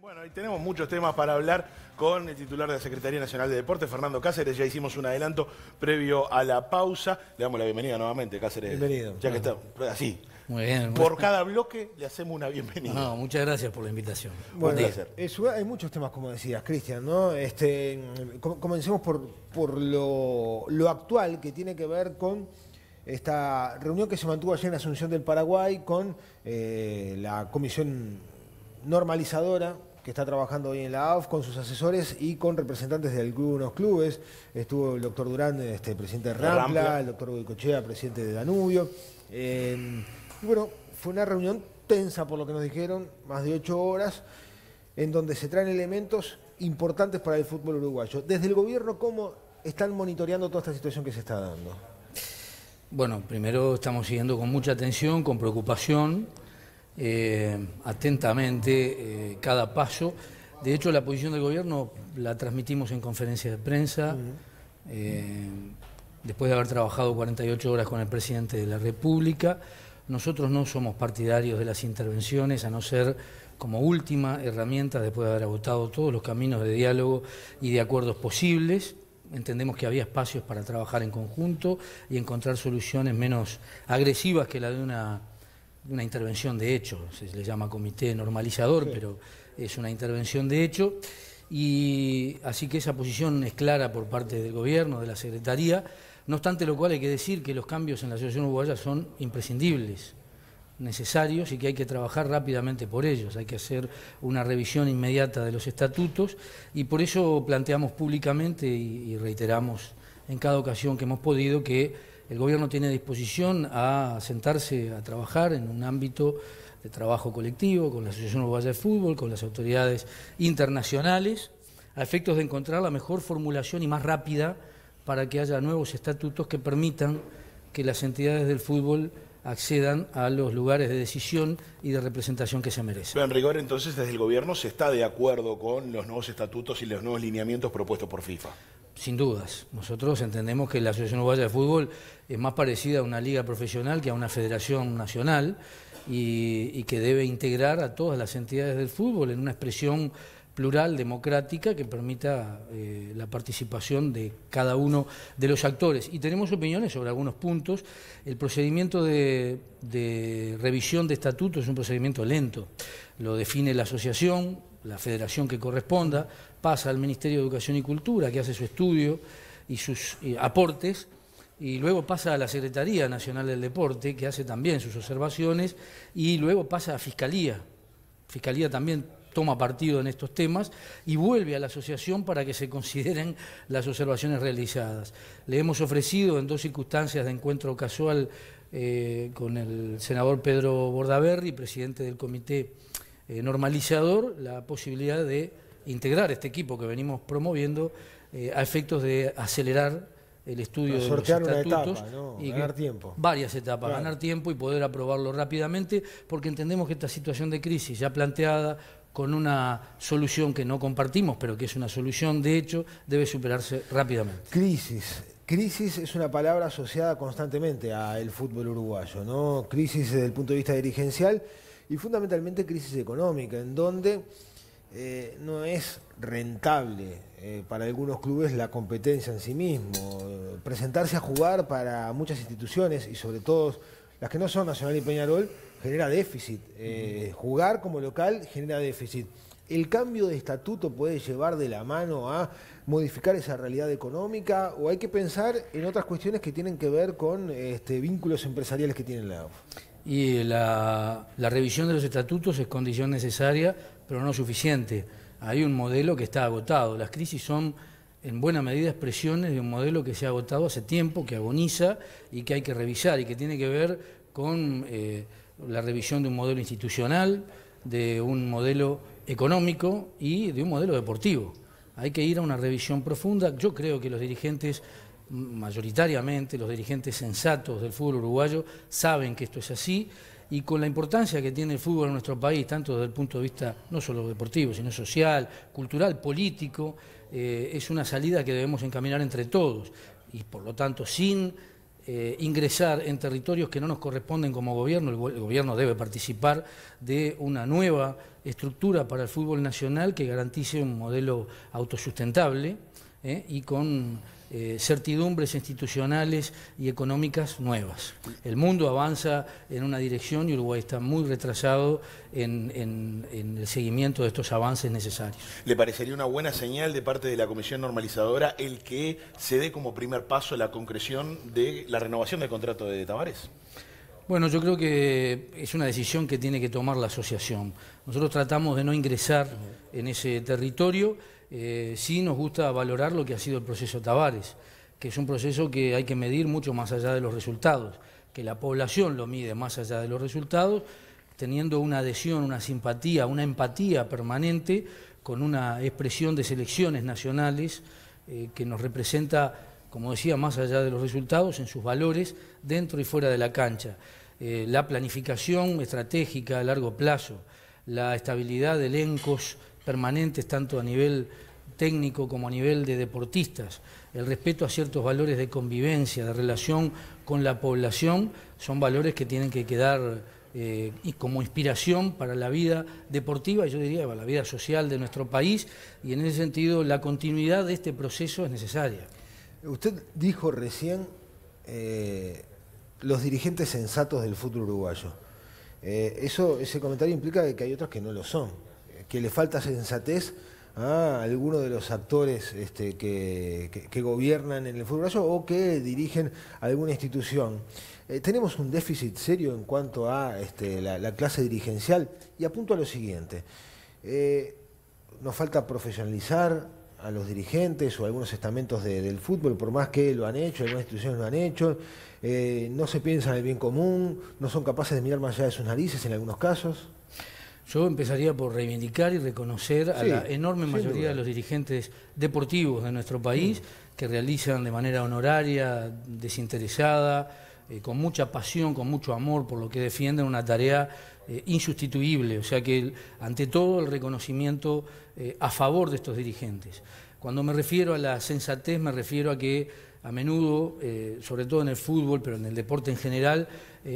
Bueno, ahí tenemos muchos temas para hablar con el titular de la Secretaría Nacional de Deportes, Fernando Cáceres. Ya hicimos un adelanto previo a la pausa. Le damos la bienvenida nuevamente, Cáceres. Bienvenido. Ya que está así. Muy bien. Por cada bloque le hacemos una bienvenida. No, muchas gracias por la invitación. Buen placer. hay muchos temas, como decías, Cristian, ¿no? Este, comencemos por, por lo, actual que tiene que ver con esta reunión que se mantuvo ayer en Asunción del Paraguay con eh, la Comisión normalizadora que está trabajando hoy en la AF con sus asesores y con representantes de algunos clubes. Estuvo el doctor Durán, este, presidente de Rampla, el doctor Goicochea, presidente de Danubio. Em, bueno, fue una reunión tensa por lo que nos dijeron, más de ocho horas, en donde se traen elementos importantes para el fútbol uruguayo. Desde el gobierno, ¿cómo están monitoreando toda esta situación que se está dando? Bueno, primero estamos siguiendo con mucha atención, con preocupación. Eh, atentamente eh, cada paso. De hecho, la posición del gobierno la transmitimos en conferencia de prensa, eh, después de haber trabajado 48 horas con el presidente de la República. Nosotros no somos partidarios de las intervenciones, a no ser como última herramienta, después de haber agotado todos los caminos de diálogo y de acuerdos posibles. Entendemos que había espacios para trabajar en conjunto y encontrar soluciones menos agresivas que la de una una intervención de hecho, se le llama comité normalizador, pero es una intervención de hecho. Y así que esa posición es clara por parte del gobierno, de la Secretaría, no obstante lo cual hay que decir que los cambios en la Asociación Uruguaya son imprescindibles, necesarios y que hay que trabajar rápidamente por ellos, hay que hacer una revisión inmediata de los estatutos y por eso planteamos públicamente y reiteramos en cada ocasión que hemos podido que el gobierno tiene disposición a sentarse a trabajar en un ámbito de trabajo colectivo con la Asociación Uruguaya de Fútbol, con las autoridades internacionales, a efectos de encontrar la mejor formulación y más rápida para que haya nuevos estatutos que permitan que las entidades del fútbol accedan a los lugares de decisión y de representación que se merecen. en rigor, entonces, desde el gobierno se está de acuerdo con los nuevos estatutos y los nuevos lineamientos propuestos por FIFA sin dudas. Nosotros entendemos que la Asociación Uruguaya de Fútbol es más parecida a una liga profesional que a una federación nacional y, que debe integrar a todas las entidades del fútbol en una expresión plural, democrática, que permita eh, la participación de cada uno de los actores. Y tenemos opiniones sobre algunos puntos. El procedimiento de, de revisión de estatuto es un procedimiento lento. Lo define la asociación, la federación que corresponda, pasa al Ministerio de Educación y Cultura, que hace su estudio y sus aportes, y luego pasa a la Secretaría Nacional del Deporte, que hace también sus observaciones, y luego pasa a Fiscalía. Fiscalía también toma partido en estos temas y vuelve a la asociación para que se consideren las observaciones realizadas. Le hemos ofrecido en dos circunstancias de encuentro casual eh, con el senador Pedro Bordaberry, presidente del Comité eh, normalizador la posibilidad de integrar este equipo que venimos promoviendo eh, a efectos de acelerar el estudio de los estatutos y ganar tiempo. varias etapas, ganar tiempo y poder aprobarlo rápidamente, porque entendemos que esta situación de crisis ya planteada con una solución que no compartimos, pero que es una solución de hecho, debe superarse rápidamente. Crisis. Crisis es una palabra asociada constantemente al fútbol uruguayo, ¿no? Crisis desde el punto de vista dirigencial y fundamentalmente crisis económica, en donde eh, no es rentable eh, para algunos clubes la competencia en sí mismo. presentarse a jugar para muchas instituciones y sobre todo las que no son Nacional y Peñarol genera déficit. Eh, jugar como local genera déficit. ¿El cambio de estatuto puede llevar de la mano a modificar esa realidad económica o hay que pensar en otras cuestiones que tienen que ver con este, vínculos empresariales que tienen la AUF? y la, revisión de los estatutos es condición necesaria, pero no suficiente. Hay un modelo que está agotado. Las crisis son en buena medida expresiones de un modelo que se ha agotado hace tiempo, que agoniza y que hay que revisar y que tiene que ver con eh, la revisión de un modelo institucional, de un modelo económico y de un modelo deportivo. Hay que ir a una revisión profunda. Yo creo que los dirigentes mayoritariamente los dirigentes sensatos del fútbol uruguayo saben que esto es así y con la importancia que tiene el fútbol en nuestro país, tanto desde el punto de vista no solo deportivo, sino social, cultural, político, eh, es una salida que debemos encaminar entre todos y por lo tanto sin eh, ingresar en territorios que no nos corresponden como gobierno, el, gobierno debe participar de una nueva estructura para el fútbol nacional que garantice un modelo autosustentable eh, y con eh, certidumbres institucionales y económicas nuevas. El mundo avanza en una dirección y Uruguay está muy retrasado en, el seguimiento de estos avances necesarios. ¿Le parecería una buena señal de parte de la Comisión Normalizadora el que se dé como primer paso la concreción de la renovación del contrato de Tavares? Bueno, yo creo que es una decisión que tiene que tomar la asociación. Nosotros tratamos de no ingresar en ese territorio eh, sí nos gusta valorar lo que ha sido el proceso Tavares, que es un proceso que hay que medir mucho más allá de los resultados, que la población lo mide más allá de los resultados, teniendo una adhesión, una simpatía, una empatía permanente con una expresión de selecciones nacionales eh, que nos representa, como decía, más allá de los resultados, en sus valores dentro y fuera de la cancha. Eh, la planificación estratégica a largo plazo, la estabilidad de elencos permanentes, tanto a nivel técnico como a nivel de deportistas. El respeto a ciertos valores de convivencia, de relación con la población, son valores que tienen que quedar eh, como inspiración para la vida deportiva, y yo diría, para la vida social de nuestro país, y en ese sentido la continuidad de este proceso es necesaria. Usted dijo recién eh, los dirigentes sensatos del fútbol uruguayo. Eh, eso, ese comentario implica que hay otros que no lo son que le falta sensatez a alguno de los actores este, que, gobiernan en el fútbol o que dirigen alguna institución. Eh, tenemos un déficit serio en cuanto a este, la, clase dirigencial y apunto a lo siguiente. Eh, nos falta profesionalizar a los dirigentes o a algunos estamentos del fútbol, por más que lo han hecho, algunas instituciones lo han hecho, eh, no se piensa en el bien común, no son capaces de mirar más allá de sus narices en algunos casos. Yo empezaría por reivindicar y reconocer a la enorme mayoría de los dirigentes deportivos de nuestro país mm. que realizan de manera honoraria, desinteresada, eh, con mucha pasión, con mucho amor por lo que defienden, una tarea eh, insustituible. O sea que, ante todo, el reconocimiento eh, a favor de estos dirigentes. Cuando me refiero a la sensatez, me refiero a que a menudo, sobre todo en el fútbol, pero en el deporte en general,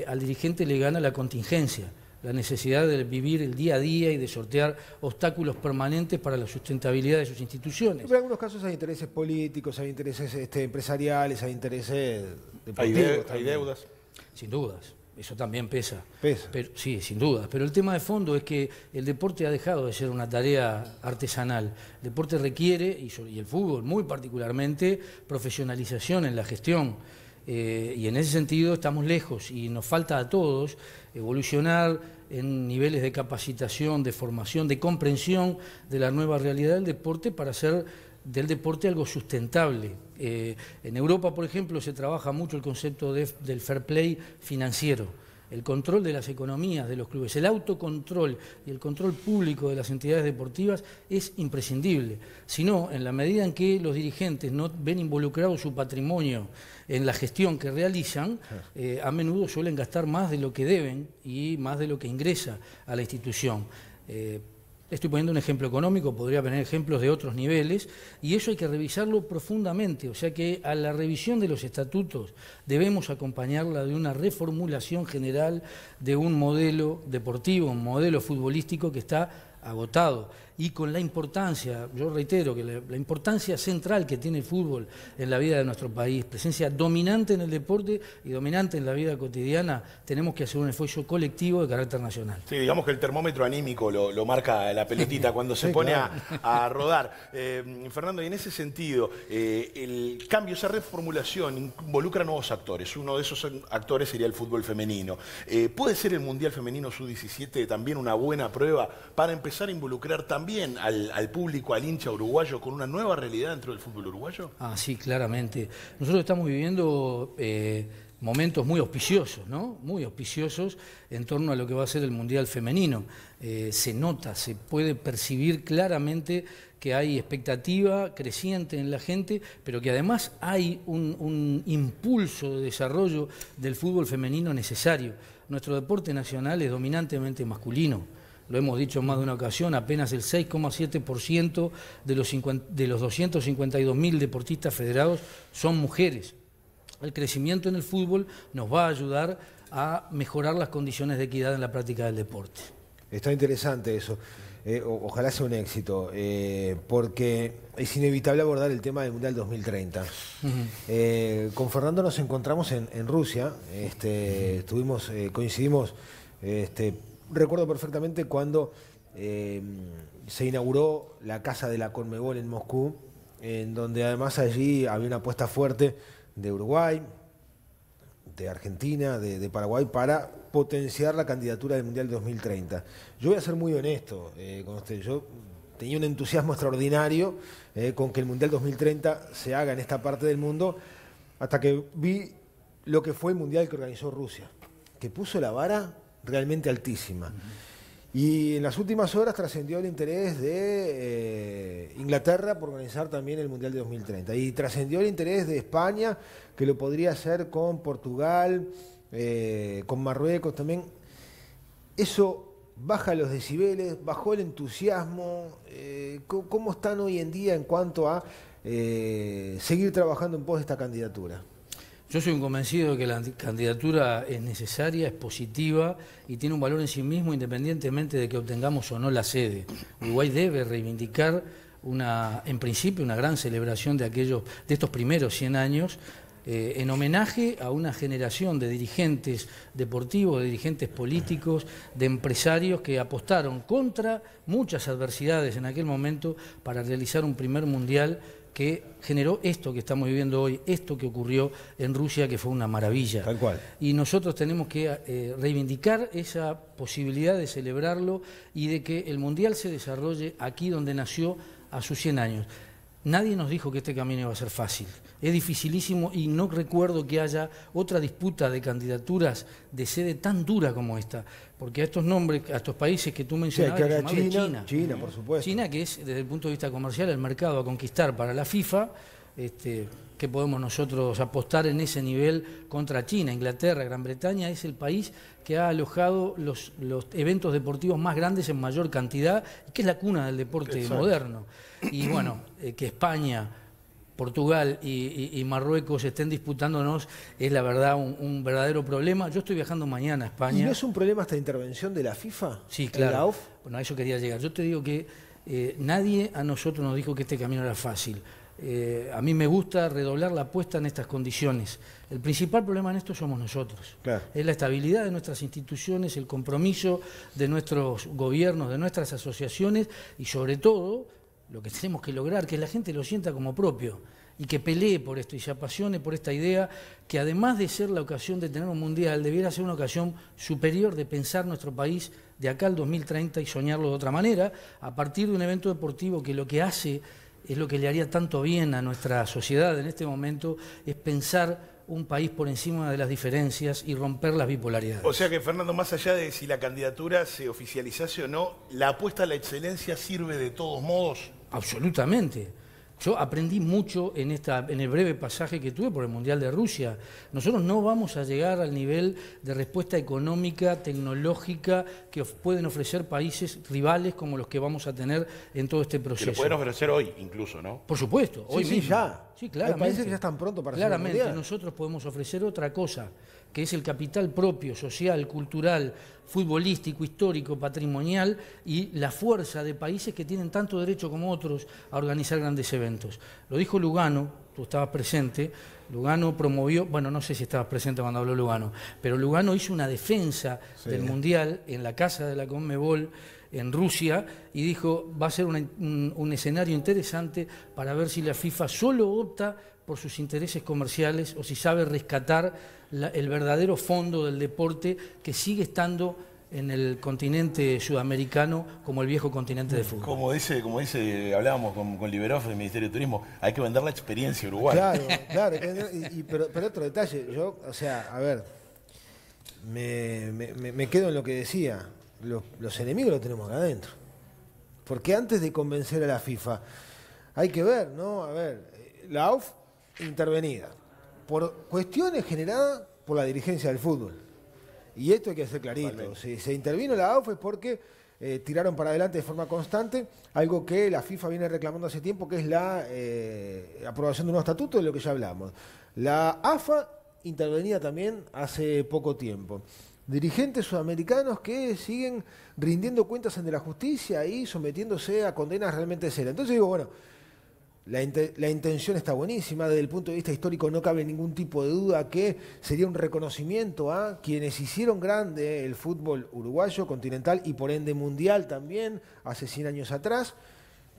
al dirigente le gana la contingencia la necesidad de vivir el día a día y de sortear obstáculos permanentes para la sustentabilidad de sus instituciones. Pero en algunos casos hay intereses políticos, hay intereses este, empresariales, hay intereses deportivos. Hay, hay deudas. Sin dudas. Eso también pesa. Pesa. Pero, sí, sin dudas, Pero el tema de fondo es que el deporte ha dejado de ser una tarea artesanal. El deporte requiere, y el fútbol muy particularmente, profesionalización en la gestión. Eh, y en ese sentido estamos lejos y nos falta a todos evolucionar en niveles de capacitación, de formación, de comprensión de la nueva realidad del deporte para hacer del deporte algo sustentable. Eh, en Europa, por ejemplo, se trabaja mucho el concepto del fair play financiero el control de las economías de los clubes, el autocontrol y el control público de las entidades deportivas es imprescindible. Si no, en la medida en que los dirigentes no ven involucrado su patrimonio en la gestión que realizan, eh, a menudo suelen gastar más de lo que deben y más de lo que ingresa a la institución. Eh, Estoy poniendo un ejemplo económico, podría poner ejemplos de otros niveles, y eso hay que revisarlo profundamente. O sea que a la revisión de los estatutos debemos acompañarla de una reformulación general de un modelo deportivo, un modelo futbolístico que está agotado y con la importancia, yo reitero que la, importancia central que tiene el fútbol en la vida de nuestro país, presencia dominante en el deporte y dominante en la vida cotidiana, tenemos que hacer un esfuerzo colectivo de carácter nacional. Sí, digamos que el termómetro anímico lo, marca la pelotita cuando se pone a, rodar. Eh, Fernando, y en ese sentido, eh, el cambio, esa reformulación involucra nuevos actores. Uno de esos actores sería el fútbol femenino. Eh, ¿Puede ser el Mundial Femenino Sub-17 también una buena prueba para empezar a involucrar también también al, público, al hincha uruguayo, con una nueva realidad dentro del fútbol uruguayo? Ah, sí, claramente. Nosotros estamos viviendo eh, momentos muy auspiciosos, ¿no? Muy auspiciosos en torno a lo que va a ser el Mundial Femenino. Eh, se nota, se puede percibir claramente que hay expectativa creciente en la gente, pero que además hay un impulso de desarrollo del fútbol femenino necesario. Nuestro deporte nacional es dominantemente masculino lo hemos dicho en más de una ocasión, apenas el 6,7% de los, de 252.000 deportistas federados son mujeres. El crecimiento en el fútbol nos va a ayudar a mejorar las condiciones de equidad en la práctica del deporte. Está interesante eso. Eh, ojalá sea un éxito, eh, porque es inevitable abordar el tema del Mundial 2030. Eh, con Fernando nos encontramos en, Rusia, este, estuvimos, coincidimos este, recuerdo perfectamente cuando eh, se inauguró la casa de la Conmebol en Moscú, en donde además allí había una apuesta fuerte de Uruguay, de Argentina, de, Paraguay, para potenciar la candidatura del Mundial 2030. Yo voy a ser muy honesto eh, con usted. Yo tenía un entusiasmo extraordinario eh, con que el Mundial 2030 se haga en esta parte del mundo, hasta que vi lo que fue el Mundial que organizó Rusia, que puso la vara realmente altísima. Y en las últimas horas trascendió el interés de eh, Inglaterra por organizar también el Mundial de 2030. Y trascendió el interés de España, que lo podría hacer con Portugal, eh, con Marruecos también. Eso baja los decibeles, bajó el entusiasmo. Eh, ¿Cómo están hoy en día en cuanto a seguir trabajando en pos de esta candidatura? Yo soy un convencido de que la candidatura es necesaria, es positiva y tiene un valor en sí mismo independientemente de que obtengamos o no la sede. Uruguay debe reivindicar una, en principio una gran celebración de, aquellos, de estos primeros 100 años eh, en homenaje a una generación de dirigentes deportivos, de dirigentes políticos, de empresarios que apostaron contra muchas adversidades en aquel momento para realizar un primer mundial que generó esto que estamos viviendo hoy, esto que ocurrió en Rusia, que fue una maravilla. Tal cual. Y nosotros tenemos que eh, reivindicar esa posibilidad de celebrarlo y de que el Mundial se desarrolle aquí donde nació a sus 100 años. Nadie nos dijo que este camino iba a ser fácil. Es dificilísimo y no recuerdo que haya otra disputa de candidaturas de sede tan dura como esta. Porque a estos nombres, a estos países que tú mencionabas, China, China, por mm. supuesto. China, que es desde el punto de vista comercial el mercado a conquistar para la FIFA, este, que podemos nosotros apostar en ese nivel contra China, Inglaterra, Gran Bretaña, es el país que ha alojado los, los eventos deportivos más grandes en mayor cantidad, que es la cuna del deporte moderno. Y bueno, eh, que España, Portugal y, Marruecos estén disputándonos es la verdad un, verdadero problema. Yo estoy viajando mañana a España. ¿Y no es un problema esta intervención de la FIFA? Sí, claro. Bueno, a eso quería llegar. Yo te digo que eh, nadie a nosotros nos dijo que este camino era fácil. Eh, a mí me gusta redoblar la apuesta en estas condiciones. El principal problema en esto somos nosotros. Es la estabilidad de nuestras instituciones, el compromiso de nuestros gobiernos, de nuestras asociaciones y sobre todo lo que tenemos que lograr, que la gente lo sienta como propio y que pelee por esto y se apasione por esta idea, que además de ser la ocasión de tener un mundial, debiera ser una ocasión superior de pensar nuestro país de acá al 2030 y soñarlo de otra manera, a partir de un evento deportivo que lo que hace es lo que le haría tanto bien a nuestra sociedad en este momento, es pensar un país por encima de las diferencias y romper las bipolaridades. O sea que, Fernando, más allá de si la candidatura se oficializase o no, la apuesta a la excelencia sirve de todos modos. Absolutamente. Yo aprendí mucho en, esta, en el breve pasaje que tuve por el Mundial de Rusia. Nosotros no vamos a llegar al nivel de respuesta económica, tecnológica que pueden ofrecer países rivales como los que vamos a tener en todo este proceso. Que pueden ofrecer hoy incluso, ¿no? Por supuesto, hoy Sí, ya. Sí, claro. países que ya están pronto para Claramente, nosotros podemos ofrecer otra cosa, que es el capital propio, social, cultural, futbolístico, histórico, patrimonial y la fuerza de países que tienen tanto derecho como otros a organizar grandes eventos. Lo dijo Lugano, tú estabas presente, Lugano promovió, bueno, no sé si estabas presente cuando habló Lugano, pero Lugano hizo una defensa del Mundial en la casa de la Conmebol en Rusia y dijo, va a ser un, escenario interesante para ver si la FIFA solo opta por sus intereses comerciales o si sabe rescatar el verdadero fondo del deporte que sigue estando en el continente sudamericano como el viejo continente de fútbol. Como dice, como dice hablábamos con, con Liberoff del Ministerio de Turismo, hay que vender la experiencia uruguaya. Claro, claro. pero, pero, otro detalle, yo, o sea, a ver, me, me quedo en lo que decía los, enemigos los tenemos acá adentro. Porque antes de convencer a la FIFA, hay que ver, ¿no? A ver, la AUF intervenida por cuestiones generadas por la dirigencia del fútbol. Y esto hay que hacer clarito. Si se intervino la AUF es porque eh, tiraron para adelante de forma constante algo que la FIFA viene reclamando hace tiempo, que es la eh, aprobación de un estatuto, de lo que ya hablamos. La AFA intervenía también hace poco tiempo dirigentes sudamericanos que siguen rindiendo cuentas ante la justicia y sometiéndose a condenas realmente serias. Entonces digo, bueno, la, la, intención está buenísima, desde el punto de vista histórico no cabe ningún tipo de duda que sería un reconocimiento a quienes hicieron grande el fútbol uruguayo, continental y por ende mundial también, hace 100 años atrás.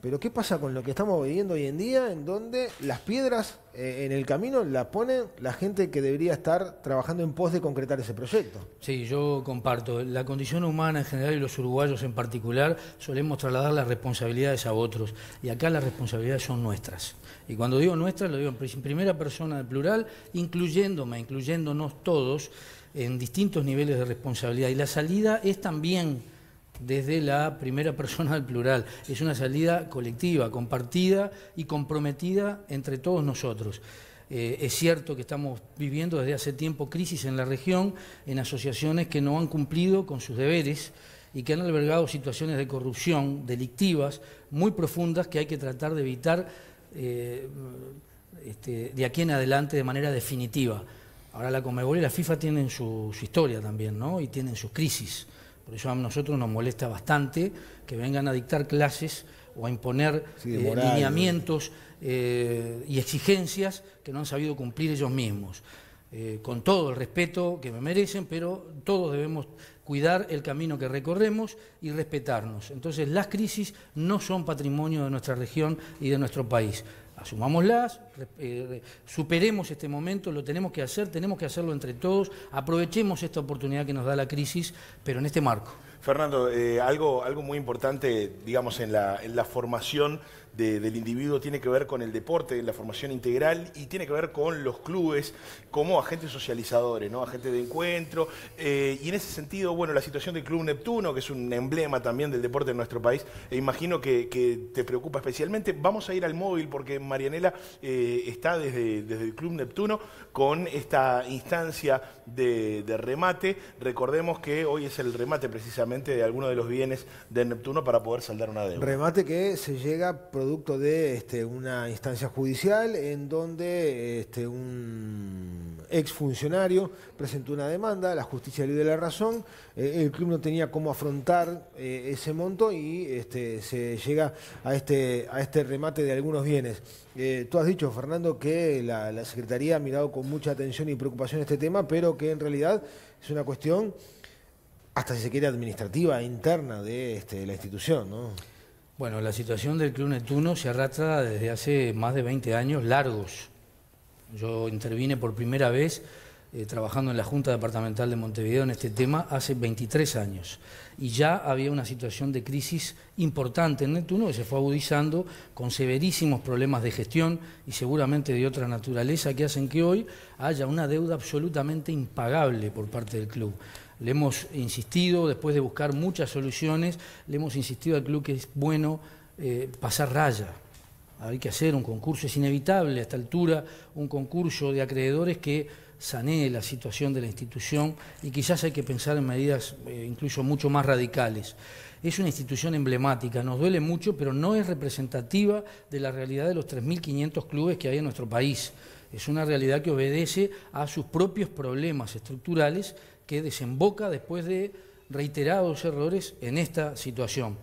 Pero ¿qué pasa con lo que estamos viviendo hoy en día, en donde las piedras eh, en el camino las pone la gente que debería estar trabajando en pos de concretar ese proyecto? Sí, yo comparto. La condición humana en general y los uruguayos en particular solemos trasladar las responsabilidades a otros. Y acá las responsabilidades son nuestras. Y cuando digo nuestras, lo digo en primera persona del plural, incluyéndome, incluyéndonos todos en distintos niveles de responsabilidad. Y la salida es también desde la primera persona del plural. Es una salida colectiva, compartida y comprometida entre todos nosotros. Eh, es cierto que estamos viviendo desde hace tiempo crisis en la región, en asociaciones que no han cumplido con sus deberes y que han albergado situaciones de corrupción delictivas muy profundas que hay que tratar de evitar eh, este, de aquí en adelante de manera definitiva. Ahora la Comebol y la FIFA tienen su, su historia también, ¿no? Y tienen sus crisis. Por eso a nosotros nos molesta bastante que vengan a dictar clases o a imponer eh, lineamientos eh, y exigencias que no han sabido cumplir ellos mismos. Eh, con todo el respeto que me merecen, pero todos debemos cuidar el camino que recorremos y respetarnos. Entonces las crisis no son patrimonio de nuestra región y de nuestro país asumámoslas, eh, superemos este momento, lo tenemos que hacer, tenemos que hacerlo entre todos, aprovechemos esta oportunidad que nos da la crisis, pero en este marco. Fernando, eh, algo, algo muy importante, digamos, en la, en la formación del individuo tiene que ver con el deporte, la formación integral y tiene que ver con los clubes como agentes socializadores, ¿no? agentes de encuentro. Eh, y en ese sentido, bueno, la situación del Club Neptuno, que es un emblema también del deporte en nuestro país, e imagino que, te preocupa especialmente. Vamos a ir al móvil porque Marianela eh, está desde, desde el Club Neptuno con esta instancia de, remate. Recordemos que hoy es el remate precisamente de alguno de los bienes de Neptuno para poder saldar una deuda. Remate que se llega producto de este, una instancia judicial en donde este, un exfuncionario presentó una demanda, la justicia le dio la razón, eh, el club no tenía cómo afrontar eh, ese monto y este, se llega este, a este, remate de algunos bienes. Eh, tú has dicho, Fernando, que la, Secretaría ha mirado con mucha atención y preocupación este tema, pero que en realidad es una cuestión hasta si se quiere administrativa, interna de la institución, ¿no? Bueno, la situación del Club Netuno se arrastra desde hace más de 20 años largos. Yo intervine por primera vez eh, trabajando en la Junta Departamental de Montevideo en este tema hace 23 años. Y ya había una situación de crisis importante en Netuno que se fue agudizando con severísimos problemas de gestión y seguramente de otra naturaleza que hacen que hoy haya una deuda absolutamente impagable por parte del club. Le hemos insistido, después de buscar muchas soluciones, le hemos insistido al club que es bueno eh, pasar raya. Hay que hacer un concurso, es inevitable a esta altura un concurso de acreedores que sanee la situación de la institución y quizás hay que pensar en medidas eh, incluso mucho más radicales. Es una institución emblemática, nos duele mucho, pero no es representativa de la realidad de los 3.500 clubes que hay en nuestro país. Es una realidad que obedece a sus propios problemas estructurales que desemboca después de reiterados errores en esta situación.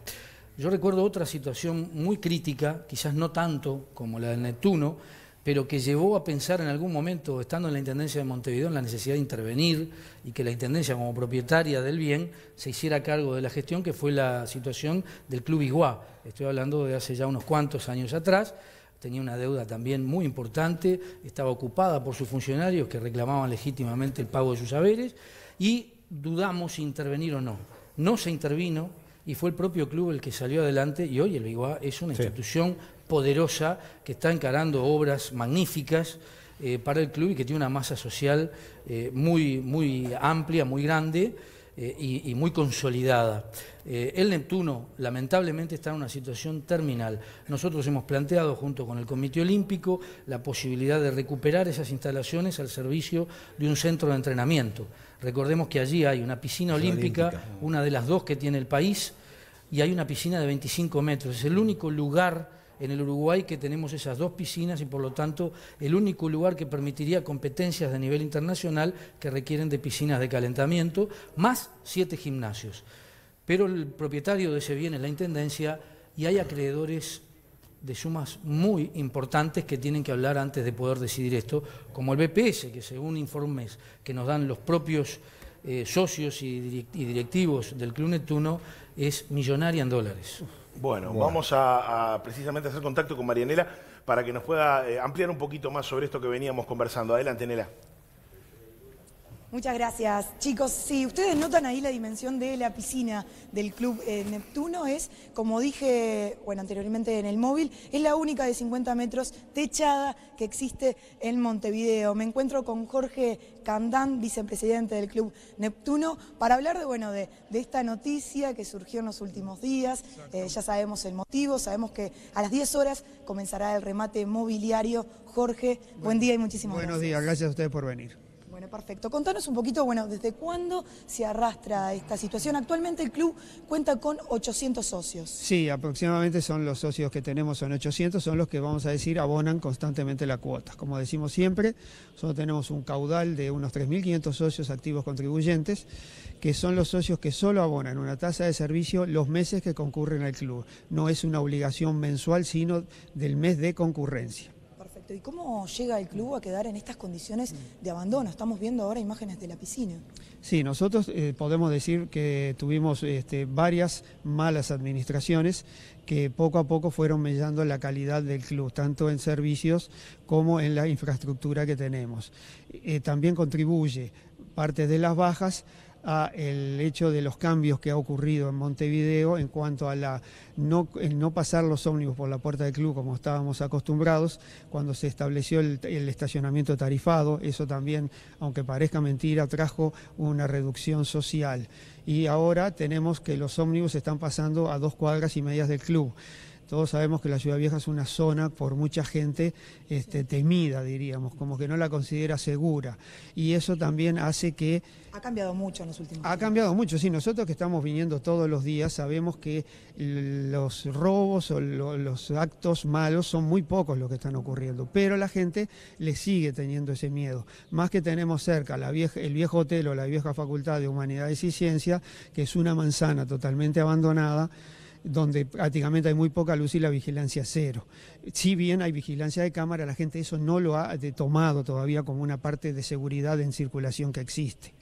Yo recuerdo otra situación muy crítica, quizás no tanto como la del Neptuno, pero que llevó a pensar en algún momento, estando en la Intendencia de Montevideo, en la necesidad de intervenir y que la Intendencia como propietaria del bien se hiciera cargo de la gestión, que fue la situación del Club Iguá. Estoy hablando de hace ya unos cuantos años atrás, tenía una deuda también muy importante, estaba ocupada por sus funcionarios que reclamaban legítimamente el pago de sus haberes y dudamos si intervenir o no. No se intervino y fue el propio club el que salió adelante y hoy el Biguá es una institución poderosa que está encarando obras magníficas eh, para el club y que tiene una masa social eh, muy, muy amplia, muy grande. Eh, y, muy consolidada. el Neptuno, lamentablemente, está en una situación terminal. Nosotros hemos planteado, junto con el Comité Olímpico, la posibilidad de recuperar esas instalaciones al servicio de un centro de entrenamiento. Recordemos que allí hay una piscina olímpica, mm. una de las dos que tiene el país, y hay una piscina de 25 metros. Es el único lugar en el Uruguay que tenemos esas dos piscinas y por lo tanto el único lugar que permitiría competencias de nivel internacional que requieren de piscinas de calentamiento, más siete gimnasios. Pero el propietario de ese bien es la Intendencia y hay acreedores de sumas muy importantes que tienen que hablar antes de poder decidir esto, como el BPS, que según informes que nos dan los propios eh, socios y, directivos del Club Neptuno, es millonaria en dólares. Bueno, vamos a, precisamente hacer contacto con Marianela para que nos pueda eh, ampliar un poquito más sobre esto que veníamos conversando. Adelante, Nela. Muchas gracias, chicos. Sí, ustedes notan ahí la dimensión de la piscina del Club eh, Neptuno. Es, como dije, bueno, anteriormente en el móvil, es la única de 50 metros techada que existe en Montevideo. Me encuentro con Jorge Candán, vicepresidente del Club Neptuno, para hablar de, bueno, de, esta noticia que surgió en los últimos días. Eh, ya sabemos el motivo, sabemos que a las 10 horas comenzará el remate mobiliario. Jorge, buen día y muchísimas gracias. Buenos días, gracias a ustedes por venir perfecto. Contanos un poquito, bueno, ¿desde cuándo se arrastra esta situación? Actualmente el club cuenta con 800 socios. Sí, aproximadamente son los socios que tenemos, son 800, son los que vamos a decir abonan constantemente la cuota. Como decimos siempre, solo tenemos un caudal de unos 3.500 socios activos contribuyentes, que son los socios que solo abonan una tasa de servicio los meses que concurren al club. No es una obligación mensual, sino del mes de concurrencia. ¿Y cómo llega el club a quedar en estas condiciones de abandono? Estamos viendo ahora imágenes de la piscina. Sí, nosotros eh, podemos decir que tuvimos este, varias malas administraciones que poco a poco fueron mellando la calidad del club, tanto en servicios como en la infraestructura que tenemos. Eh, también contribuye parte de las bajas a el hecho de los cambios que ha ocurrido en Montevideo en cuanto a la no, el no pasar los ómnibus por la puerta del club como estábamos acostumbrados cuando se estableció el, el estacionamiento tarifado, eso también, aunque parezca mentira, trajo una reducción social. Y ahora tenemos que los ómnibus están pasando a dos cuadras y medias del club. Todos sabemos que la Ciudad Vieja es una zona por mucha gente este, temida, diríamos, como que no la considera segura. Y eso también hace que... Ha cambiado mucho en los últimos Ha cambiado mucho, sí. Nosotros que estamos viniendo todos los días sabemos que los robos o los actos malos son muy pocos los que están ocurriendo, pero la gente le sigue teniendo ese miedo. Más que tenemos cerca el viejo hotel o la vieja Facultad de Humanidades y Ciencias, que es una manzana totalmente abandonada, donde prácticamente hay muy poca luz y la vigilancia cero. Si bien hay vigilancia de cámara, la gente eso no lo ha tomado todavía como una parte de seguridad en circulación que existe.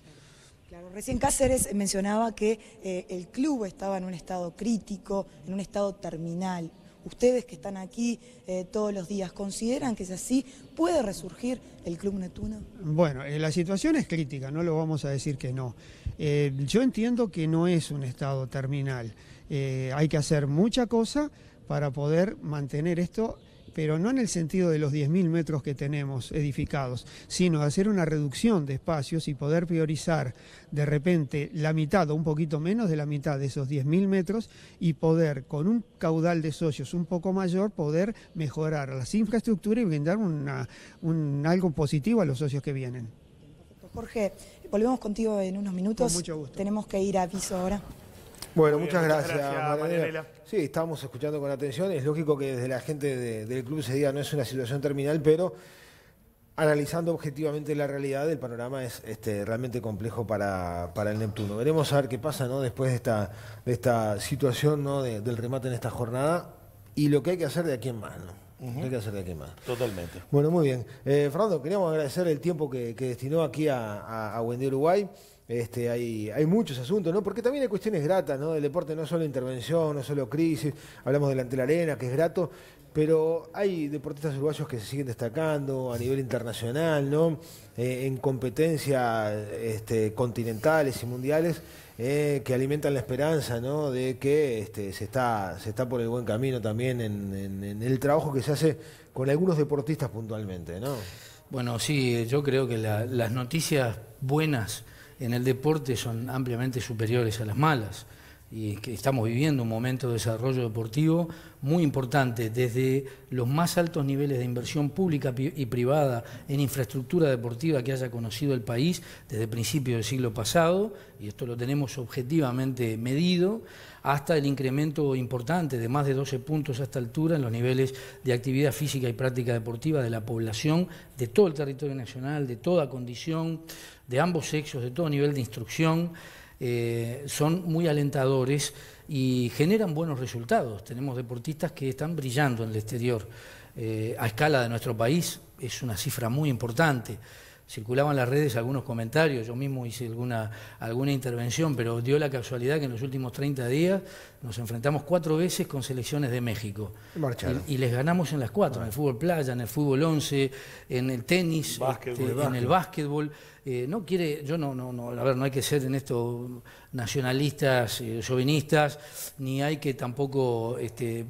Claro, recién Cáceres mencionaba que eh, el club estaba en un estado crítico, en un estado terminal. Ustedes que están aquí eh, todos los días, ¿consideran que es así? ¿Puede resurgir el Club Netuno? Bueno, eh, la situación es crítica, no lo vamos a decir que no. yo entiendo que no es un estado terminal. Eh, hay que hacer mucha cosa para poder mantener esto pero no en el sentido de los 10.000 metros que tenemos edificados, sino hacer una reducción de espacios y poder priorizar de repente la mitad o un poquito menos de la mitad de esos 10.000 metros y poder, con un caudal de socios un poco mayor, poder mejorar las infraestructuras y brindar algo positivo a los socios que vienen. Jorge, volvemos contigo en unos minutos. Con mucho gusto. Tenemos que ir a aviso ahora. Bueno, muchas, gracias, gracias Sí, estábamos escuchando con atención. Es lógico que desde la gente del club se diga no es una situación terminal, pero analizando objetivamente la realidad, el panorama es este, realmente complejo para, para, el Neptuno. Veremos a ver qué pasa ¿no? después de esta, de esta situación ¿no? del remate en esta jornada y lo que hay que hacer de aquí en más. ¿no? Hay que hacer de aquí más. Totalmente. Bueno, muy bien. Eh, Fernando, queríamos agradecer el tiempo que, destinó aquí a, a Wendy Uruguay. Este, hay, muchos asuntos, ¿no? Porque también hay cuestiones gratas, ¿no? Del deporte no solo intervención, no solo crisis, hablamos delante de la arena, que es grato, pero hay deportistas uruguayos que se siguen destacando a nivel internacional, ¿no? Eh, en competencias este, continentales y mundiales eh, que alimentan la esperanza, ¿no? De que este, se, está, se está por el buen camino también en, el trabajo que se hace con algunos deportistas puntualmente, ¿no? Bueno, sí, yo creo que las noticias buenas en el deporte son ampliamente superiores a las malas. Y que estamos viviendo un momento de desarrollo deportivo muy importante, desde los más altos niveles de inversión pública y privada en infraestructura deportiva que haya conocido el país desde principios del siglo pasado, y esto lo tenemos objetivamente medido, hasta el incremento importante de más de 12 puntos a esta altura en los niveles de actividad física y práctica deportiva de la población de todo el territorio nacional, de toda condición de ambos sexos, de todo nivel de instrucción, eh, son muy alentadores y generan buenos resultados. Tenemos deportistas que están brillando en el exterior. Eh, a escala de nuestro país es una cifra muy importante circulaban las redes algunos comentarios, yo mismo hice alguna, alguna intervención, pero dio la casualidad que en los últimos 30 días nos enfrentamos cuatro veces con selecciones de México. Y, les ganamos en las cuatro, en el fútbol playa, en el fútbol 11, en el tenis, este, en el básquetbol. Eh, no quiere, yo no, no, no, a ver, no hay que ser en esto nacionalistas, eh, chauvinistas, ni hay que tampoco... Este,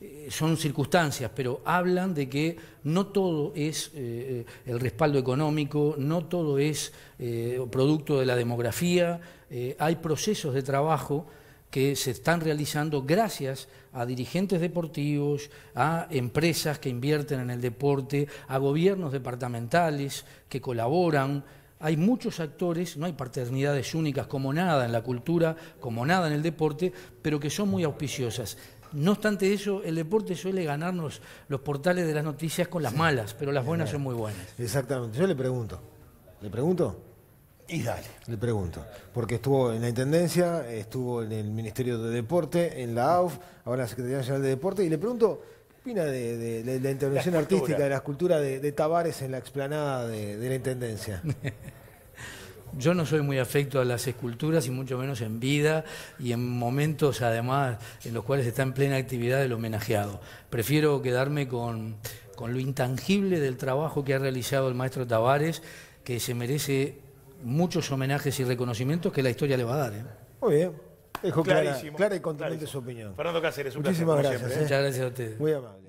eh, son circunstancias, pero hablan de que no todo es eh, eh, el respaldo económico, no todo es producto de la demografía, hay procesos de trabajo que se están realizando gracias a dirigentes deportivos, a empresas que invierten en el deporte, a gobiernos departamentales que colaboran, hay muchos actores, no hay paternidades únicas como nada en la cultura, como nada en el deporte, pero que son muy auspiciosas. No obstante eso, el deporte suele ganarnos los portales de las noticias con las malas, pero las buenas son muy buenas. Exactamente. Yo le pregunto, ¿le pregunto? Y dale. Le pregunto, porque estuvo en la Intendencia, estuvo en el Ministerio de Deporte, en la AUF, ahora en la Secretaría General de Deporte, y le pregunto, ¿qué opina de, la intervención artística, de la escultura de, Tavares en la explanada de la Intendencia? Yo no soy muy afecto a las esculturas y mucho menos en vida y en momentos además en los cuales está en plena actividad el homenajeado. Prefiero quedarme con, lo intangible del trabajo que ha realizado el maestro Tavares, que se merece muchos homenajes y reconocimientos que la historia le va a dar. ¿eh? Muy bien. Dejo clarísimo. Claro y contundente su opinión. Fernando Cáceres, un Muchísimas gracias. ¿eh? ¿eh? Muchas gracias a ustedes. Muy amable.